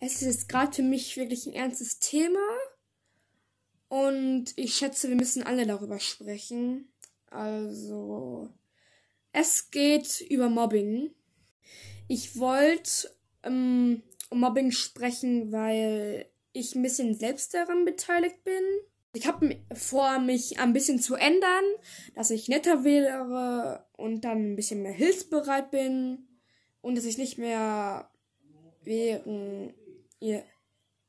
es ist gerade für mich wirklich ein ernstes Thema. Und ich schätze, wir müssen alle darüber sprechen. Also, es geht über Mobbing. Ich wollte ähm, um Mobbing sprechen, weil ich ein bisschen selbst daran beteiligt bin. Ich habe vor, mich ein bisschen zu ändern, dass ich netter wäre und dann ein bisschen mehr hilfsbereit bin und dass ich nicht mehr während ihr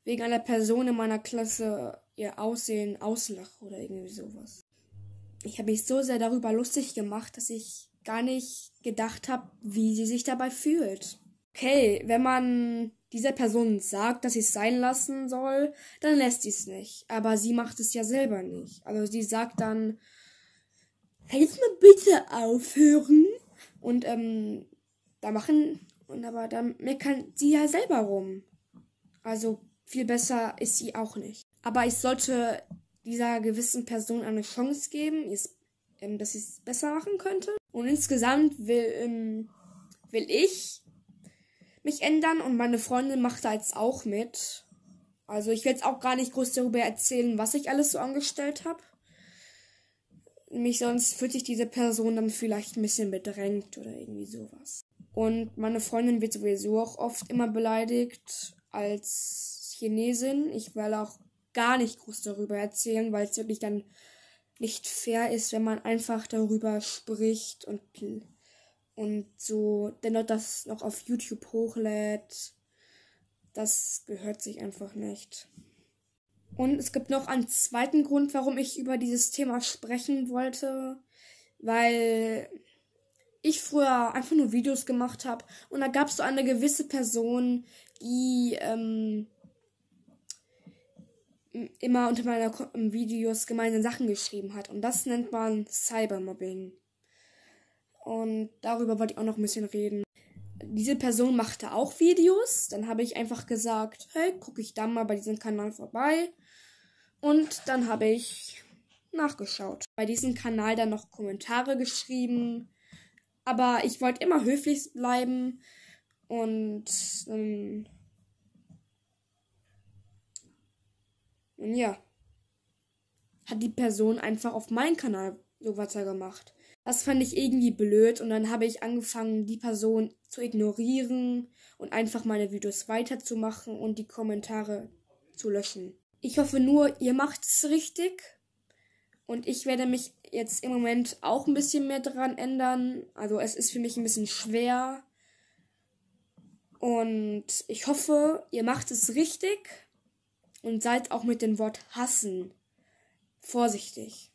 wegen einer Person in meiner Klasse ihr Aussehen auslache oder irgendwie sowas. Ich habe mich so sehr darüber lustig gemacht, dass ich gar nicht gedacht habe, wie sie sich dabei fühlt. Okay, wenn man dieser Person sagt, dass sie es sein lassen soll, dann lässt sie es nicht. Aber sie macht es ja selber nicht. Also sie sagt dann, kannst du mal bitte aufhören? Und ähm, da machen, und aber dann meckern sie ja selber rum. Also viel besser ist sie auch nicht. Aber ich sollte dieser gewissen Person eine Chance geben, ähm, dass sie es besser machen könnte. Und insgesamt will, ähm, will ich mich ändern und meine Freundin macht da jetzt auch mit. Also ich will jetzt auch gar nicht groß darüber erzählen, was ich alles so angestellt habe. Mich sonst fühlt sich diese Person dann vielleicht ein bisschen bedrängt oder irgendwie sowas. Und meine Freundin wird sowieso auch oft immer beleidigt als Chinesin. Ich will auch gar nicht groß darüber erzählen, weil es wirklich dann nicht fair ist, wenn man einfach darüber spricht und, und so dennoch das noch auf YouTube hochlädt. Das gehört sich einfach nicht. Und es gibt noch einen zweiten Grund, warum ich über dieses Thema sprechen wollte, weil ich früher einfach nur Videos gemacht habe. Und da gab es so eine gewisse Person, die ähm, immer unter meiner ähm, Videos gemeine Sachen geschrieben hat. Und das nennt man Cybermobbing. Und darüber wollte ich auch noch ein bisschen reden. Diese Person machte auch Videos. Dann habe ich einfach gesagt, hey, gucke ich da mal bei diesem Kanal vorbei. Und dann habe ich nachgeschaut. Bei diesem Kanal dann noch Kommentare geschrieben aber ich wollte immer höflich bleiben und, ähm, und ja, hat die Person einfach auf meinen Kanal so gemacht Das fand ich irgendwie blöd und dann habe ich angefangen, die Person zu ignorieren und einfach meine Videos weiterzumachen und die Kommentare zu löschen. Ich hoffe nur, ihr macht es richtig und ich werde mich jetzt im Moment auch ein bisschen mehr daran ändern. Also es ist für mich ein bisschen schwer. Und ich hoffe, ihr macht es richtig und seid auch mit dem Wort hassen vorsichtig.